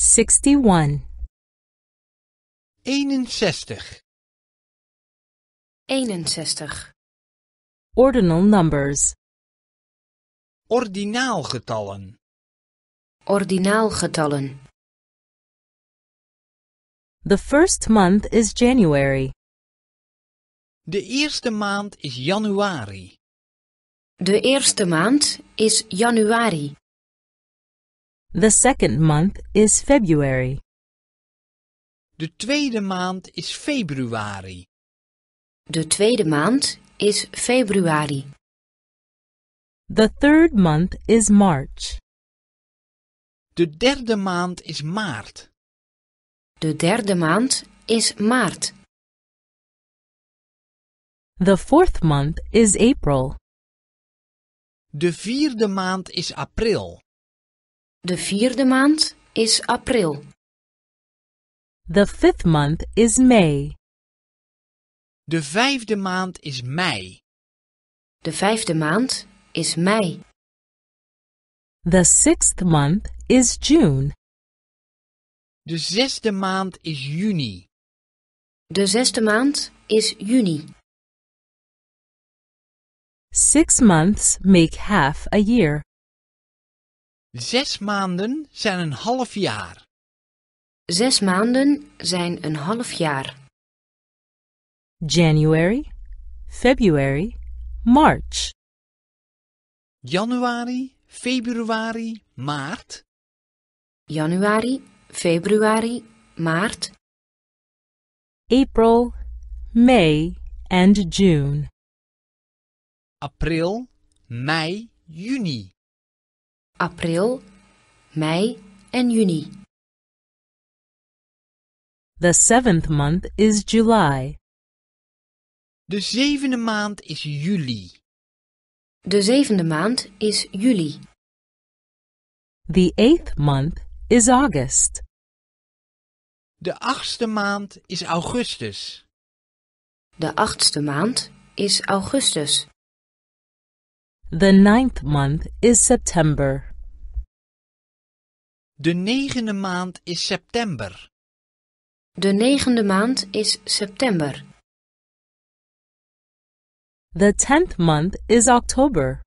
61 61 61 Ordinal numbers Ordinaal getallen. The first month is January De eerste maand is januari De eerste maand is januari The second month is February. De tweede maand is februari. De tweede maand is februari. The third month is March. De derde maand is maart. De derde maand is maart. The fourth month is April. De vierde maand is april. De vierde maand is april. The fifth month is May. De vijfde maand is mei. De vijfde maand is mei. The sixth month is June. De zesde maand is juni. De zesde maand is juni. Six months make half a year. Zes maanden zijn een half jaar. Zes maanden zijn een half jaar. January, February, March. Januari, februari, maart. Januari, februari, maart. April, May and June. April, mei, juni april, mei en juni. The seventh maand is July. De zevende maand is juli. De zevende maand is juli. The eighth month is August. De achtste maand is augustus. De achtste maand is augustus. De ninth month is September. De negende maand is september. De negende maand is september. The tenth month is October.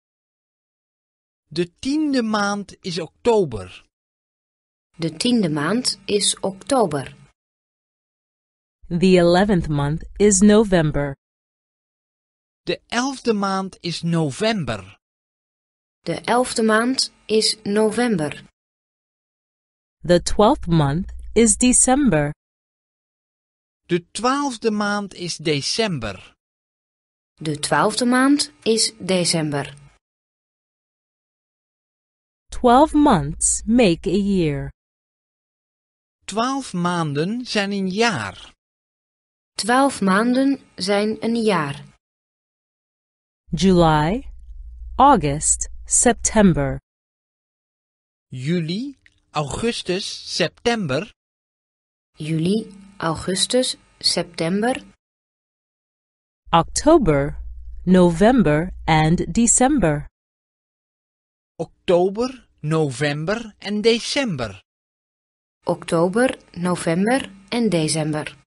De tiende maand is oktober. De tiende maand is oktober. The eleventh month is November. De elfde maand is november. De elfde maand is november. The twelfth month is December. De twaalfde maand is december. De twaalfde maand is december. Twelve months make a year. Twaalf maanden zijn een jaar. Twaalf maanden zijn een jaar. July, August, September. Juli, augustus, september. Juli, augustus, september. Oktober, November and December. Oktober, november en december. Oktober, november en december.